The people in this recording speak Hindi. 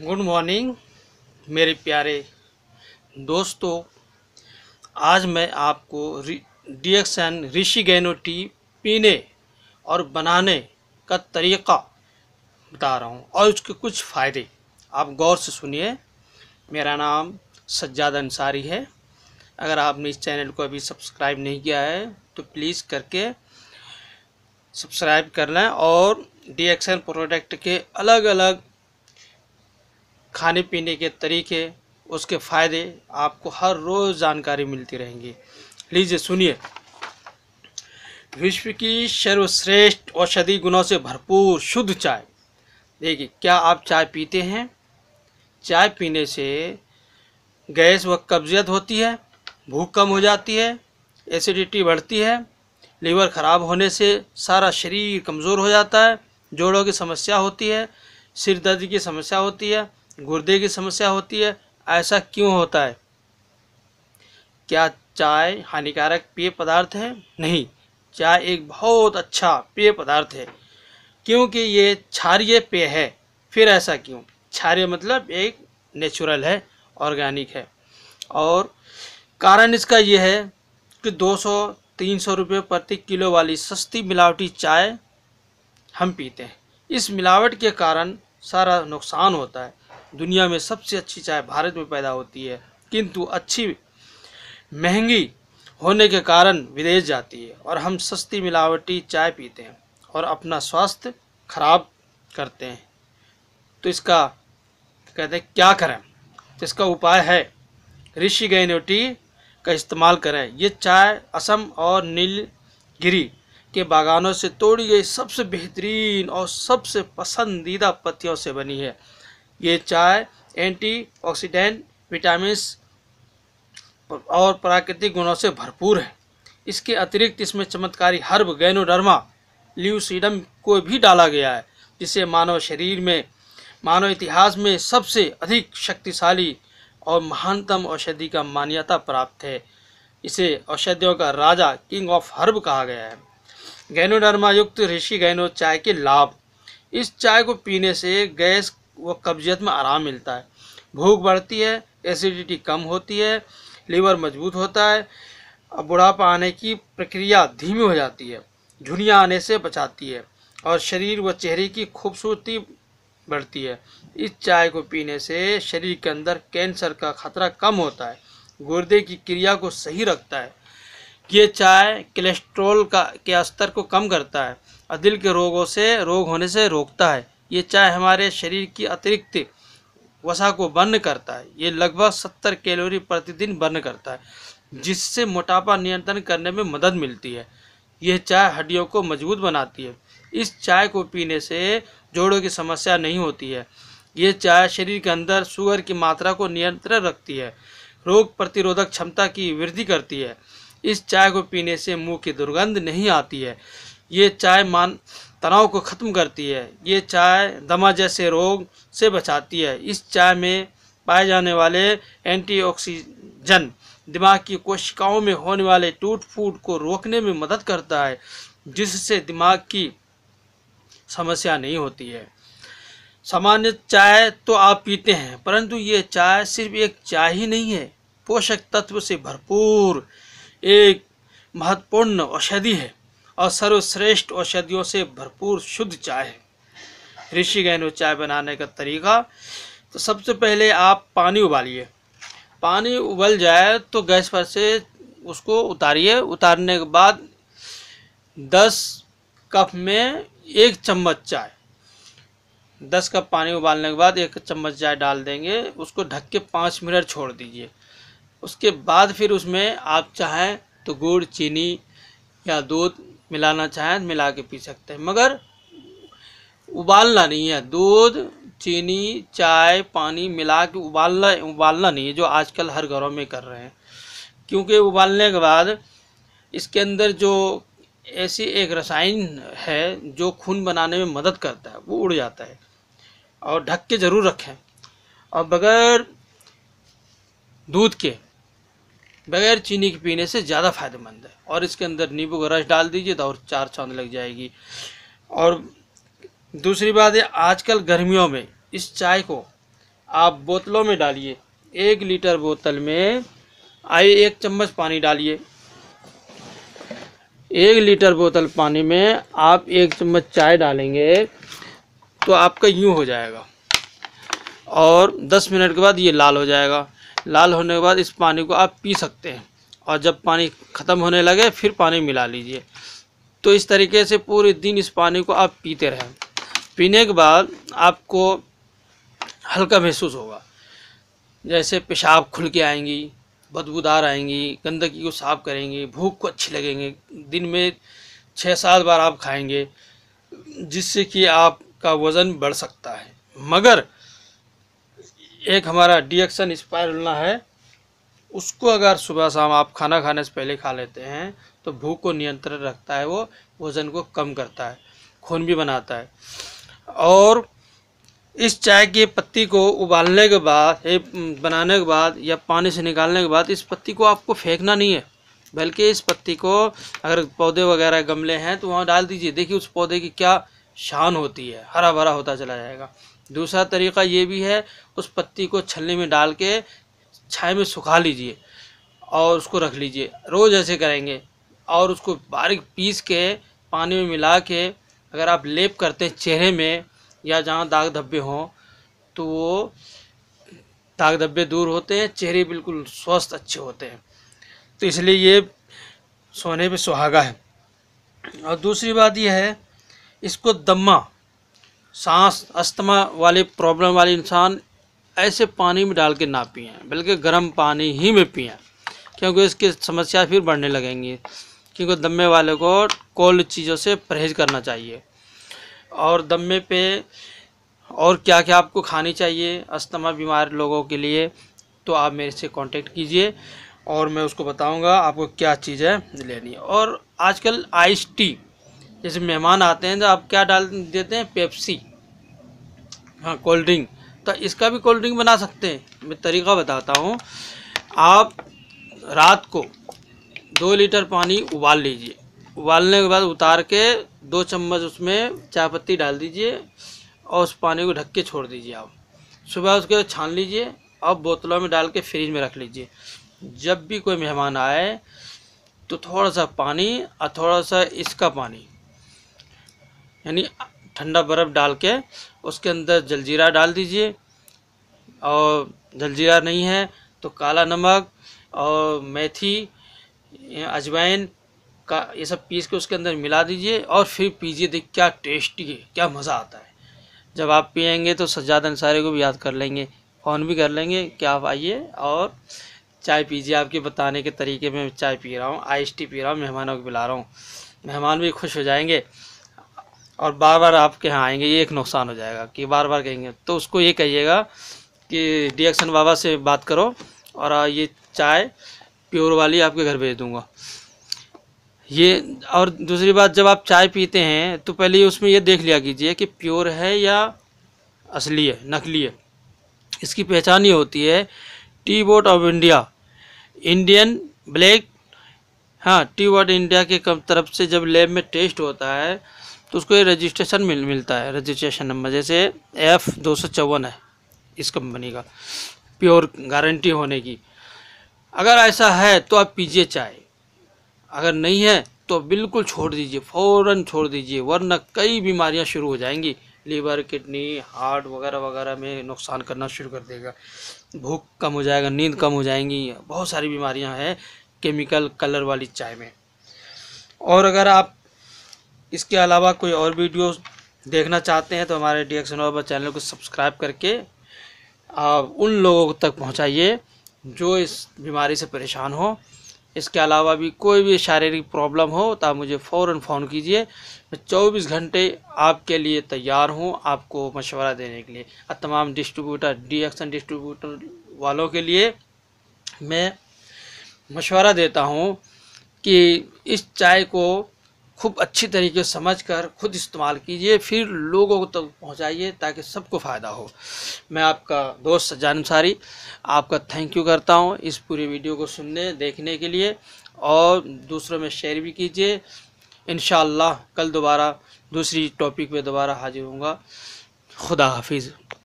गुड मॉर्निंग मेरे प्यारे दोस्तों आज मैं आपको D X N Reishi Gano tea पीने और बनाने का तरीका बता रहा हूँ और उसके कुछ फ़ायदे आप गौर से सुनिए मेरा नाम सज्जाद अंसारी है अगर आपने इस चैनल को अभी सब्सक्राइब नहीं किया है तो प्लीज़ करके सब्सक्राइब कर लें और डी एक्स एन प्रोडक्ट के अलग अलग खाने पीने के तरीके उसके फ़ायदे आपको हर रोज़ जानकारी मिलती रहेंगी लीजिए सुनिए विश्व की सर्वश्रेष्ठ औषधि गुणों से भरपूर शुद्ध चाय देखिए क्या आप चाय पीते हैं चाय पीने से गैस व कब्जियत होती है भूख कम हो जाती है एसिडिटी बढ़ती है लीवर ख़राब होने से सारा शरीर कमज़ोर हो जाता है जोड़ों की समस्या होती है सिर दर्द की समस्या होती है गुर्दे की समस्या होती है ऐसा क्यों होता है क्या चाय हानिकारक पेय पदार्थ है नहीं चाय एक बहुत अच्छा पेय पदार्थ है क्योंकि ये क्षारिय पेय है फिर ऐसा क्यों क्षार्य मतलब एक नेचुरल है ऑर्गेनिक है और कारण इसका यह है कि 200-300 रुपये प्रति किलो वाली सस्ती मिलावटी चाय हम पीते हैं इस मिलावट के कारण सारा नुकसान होता है दुनिया में सबसे अच्छी चाय भारत में पैदा होती है किंतु अच्छी महंगी होने के कारण विदेश जाती है और हम सस्ती मिलावटी चाय पीते हैं और अपना स्वास्थ्य खराब करते हैं तो इसका कहते हैं क्या करें तो इसका उपाय है ऋषि गैनोटी का इस्तेमाल करें ये चाय असम और नीलगिरी के बागानों से तोड़ी गई सबसे बेहतरीन और सबसे पसंदीदा पत्तियों से बनी है ये चाय एंटीऑक्सीडेंट विटामिन और प्राकृतिक गुणों से भरपूर है इसके अतिरिक्त इसमें चमत्कारी हर्ब गैनोडर्मा ल्यूसीडम को भी डाला गया है जिसे मानव शरीर में मानव इतिहास में सबसे अधिक शक्तिशाली और महानतम औषधि का मान्यता प्राप्त है इसे औषधियों का राजा किंग ऑफ हर्ब कहा गया है गैनोडर्मा युक्त ऋषि गैनो चाय के लाभ इस चाय को पीने से गैस वो कब्जियत में आराम मिलता है भूख बढ़ती है एसिडिटी कम होती है लीवर मजबूत होता है और बुढ़ापा आने की प्रक्रिया धीमी हो जाती है झुनिया आने से बचाती है और शरीर व चेहरे की खूबसूरती बढ़ती है इस चाय को पीने से शरीर के अंदर कैंसर का खतरा कम होता है गुर्दे की क्रिया को सही रखता है ये चाय कोलेस्ट्रॉल का के स्तर को कम करता है और दिल के रोगों से रोग होने से रोकता है ये चाय हमारे शरीर की अतिरिक्त वसा को बर्न करता है ये लगभग सत्तर कैलोरी प्रतिदिन बर्न करता है जिससे मोटापा नियंत्रण करने में मदद मिलती है यह चाय हड्डियों को मजबूत बनाती है इस चाय को पीने से जोड़ों की समस्या नहीं होती है ये चाय शरीर के अंदर शुगर की मात्रा को नियंत्रण रखती है रोग प्रतिरोधक क्षमता की वृद्धि करती है इस चाय को पीने से मुंह की दुर्गंध नहीं आती है ये चाय मान तनाव को ख़त्म करती है ये चाय दमा जैसे रोग से बचाती है इस चाय में पाए जाने वाले एंटीऑक्सीजन दिमाग की कोशिकाओं में होने वाले टूट फूट को रोकने में मदद करता है जिससे दिमाग की समस्या नहीं होती है सामान्य चाय तो आप पीते हैं परंतु ये चाय सिर्फ एक चाय ही नहीं है पोषक तत्व से भरपूर एक महत्वपूर्ण औषधि है और सर्वश्रेष्ठ औषधियों से भरपूर शुद्ध चाय है ऋषि गहनो चाय बनाने का तरीका तो सबसे पहले आप पानी उबालिए पानी उबल जाए तो गैस पर से उसको उतारिए उतारने के बाद दस कप में एक चम्मच चाय दस कप पानी उबालने के बाद एक चम्मच चाय डाल देंगे उसको ढक के पाँच मिनट छोड़ दीजिए उसके बाद फिर उसमें आप चाहें तो गुड़ चीनी या दूध मिलाना चाहें मिला के पी सकते हैं मगर उबालना नहीं है दूध चीनी चाय पानी मिला के उबालना उबालना नहीं है जो आजकल हर घरों में कर रहे हैं क्योंकि उबालने के बाद इसके अंदर जो ऐसी एक रसायन है जो खून बनाने में मदद करता है वो उड़ जाता है और ढक के ज़रूर रखें और बगैर दूध के बगैर चीनी के पीने से ज़्यादा फायदेमंद है और इसके अंदर नींबू का रस डाल दीजिए तो और चार चांद लग जाएगी और दूसरी बात है आजकल गर्मियों में इस चाय को आप बोतलों में डालिए एक लीटर बोतल में आइए एक चम्मच पानी डालिए एक लीटर बोतल पानी में आप एक चम्मच चाय डालेंगे तो आपका यूँ हो जाएगा और 10 मिनट के बाद ये लाल हो जाएगा लाल होने के बाद इस पानी को आप पी सकते हैं और जब पानी ख़त्म होने लगे फिर पानी मिला लीजिए तो इस तरीके से पूरे दिन इस पानी को आप पीते रहें पीने के बाद आपको हल्का महसूस होगा जैसे पेशाब खुल के आएंगी बदबूदार आएंगी गंदगी को साफ़ करेंगे भूख को अच्छी लगेंगे दिन में छः सात बार आप खाएंगे जिससे कि आपका वज़न बढ़ सकता है मगर एक हमारा डिएक्शन स्पायरुलना है उसको अगर सुबह शाम आप खाना खाने से पहले खा लेते हैं तो भूख को नियंत्रण रखता है वो वज़न को कम करता है खून भी बनाता है और इस चाय की पत्ती को उबालने के बाद बनाने के बाद या पानी से निकालने के बाद इस पत्ती को आपको फेंकना नहीं है बल्कि इस पत्ती को अगर पौधे वगैरह गमले हैं तो वहाँ डाल दीजिए देखिए उस पौधे की क्या शान होती है हरा भरा होता चला जाएगा दूसरा तरीका ये भी है उस पत्ती को छलने में डाल के छाए में सुखा लीजिए और उसको रख लीजिए रोज़ ऐसे करेंगे और उसको बारीक पीस के पानी में मिला के अगर आप लेप करते हैं चेहरे में या जहाँ दाग धब्बे हों तो वो दाग धब्बे दूर होते हैं चेहरे बिल्कुल स्वस्थ अच्छे होते हैं तो इसलिए ये सोने पे सुहागा है और दूसरी बात यह है इसको दम्मा सांस अस्थमा वाले प्रॉब्लम वाले इंसान ऐसे पानी में डाल के ना पिए बल्कि गर्म पानी ही में पिए क्योंकि इसकी समस्या फिर बढ़ने लगेंगी क्योंकि दमे वाले को कोल्ड चीज़ों से परहेज करना चाहिए और दम्मे पे और क्या क्या आपको खानी चाहिए अस्थमा बीमार लोगों के लिए तो आप मेरे से कांटेक्ट कीजिए और मैं उसको बताऊंगा आपको क्या चीज़ें लेनी है और आजकल आइस टी जैसे मेहमान आते हैं तो आप क्या डाल देते हैं पेप्सी हाँ कोल्ड ड्रिंक तो इसका भी कोल्ड ड्रिंक बना सकते हैं मैं तरीका बताता हूँ आप रात को दो लीटर पानी उबाल लीजिए उबालने के बाद उतार के दो चम्मच उसमें चाय पत्ती डाल दीजिए और उस पानी को ढक के छोड़ दीजिए आप सुबह उसके छान लीजिए और बोतलों में डाल के फ्रिज में रख लीजिए जब भी कोई मेहमान आए तो थोड़ा सा पानी और थोड़ा सा इसका पानी यानी ठंडा बर्फ़ डाल के उसके अंदर जलजीरा डाल दीजिए और जलजीरा नहीं है तो काला नमक और मेथी अजवाइन का ये सब पीस के उसके अंदर मिला दीजिए और फिर पीजिए देखिए क्या टेस्टी है क्या मज़ा आता है जब आप पियेंगे तो सज्जाद अंसारी को भी याद कर लेंगे फ़ोन भी कर लेंगे कि आप आइए और चाय पीजिए आपके बताने के तरीके में चाय पी रहा हूँ आइस टी पी रहा हूँ मेहमानों को बुला रहा हूँ मेहमान भी खुश हो जाएंगे और बार बार आपके यहाँ आएंगे ये एक नुकसान हो जाएगा कि बार बार कहेंगे तो उसको ये कहिएगा कि डिएक्शन बाबा से बात करो और ये चाय प्योर वाली आपके घर भेज दूँगा ये और दूसरी बात जब आप चाय पीते हैं तो पहले उसमें ये देख लिया कीजिए कि प्योर है या असली है नकली है इसकी पहचान ही होती है tea board of India Indian black हाँ टी बोर्ड इंडिया के तरफ से जब लैब में टेस्ट होता है तो उसको ये रजिस्ट्रेशन मिल मिलता है रजिस्ट्रेशन नंबर जैसे एफ़ दो सौ चौवन है इस कंपनी का प्योर गारंटी होने की अगर ऐसा है तो आप पीजिए चाय अगर नहीं है तो बिल्कुल छोड़ दीजिए फ़ौरन छोड़ दीजिए वरना कई बीमारियां शुरू हो जाएंगी लीवर किडनी हार्ट वगैरह वगैरह में नुकसान करना शुरू कर देगा भूख कम हो जाएगा नींद कम हो जाएंगी बहुत सारी बीमारियां हैं केमिकल कलर वाली चाय में और अगर आप इसके अलावा कोई और वीडियो देखना चाहते हैं तो हमारे डी एक्स चैनल को सब्सक्राइब करके आप उन लोगों तक पहुंचाइए जो इस बीमारी से परेशान हो इसके अलावा भी कोई भी शारीरिक प्रॉब्लम हो तो आप मुझे फ़ौर फ़ोन कीजिए मैं चौबीस घंटे आपके लिए तैयार हूँ आपको मशवरा देने के लिए और तमाम डिस्ट्रीब्यूटर डी एक्सन डिस्ट्रीब्यूटर वालों के लिए मैं मशवरा देता हूँ कि इस चाय को खूब अच्छी तरीके से समझ कर खुद इस्तेमाल कीजिए फिर लोगों तक तो पहुँचाइए ताकि सबको फ़ायदा हो मैं आपका दोस्त सज्जान आपका थैंक यू करता हूँ इस पूरी वीडियो को सुनने देखने के लिए और दूसरों में शेयर भी कीजिए इन कल दोबारा दूसरी टॉपिक पे दोबारा हाजिर होऊंगा खुदा हाफिज़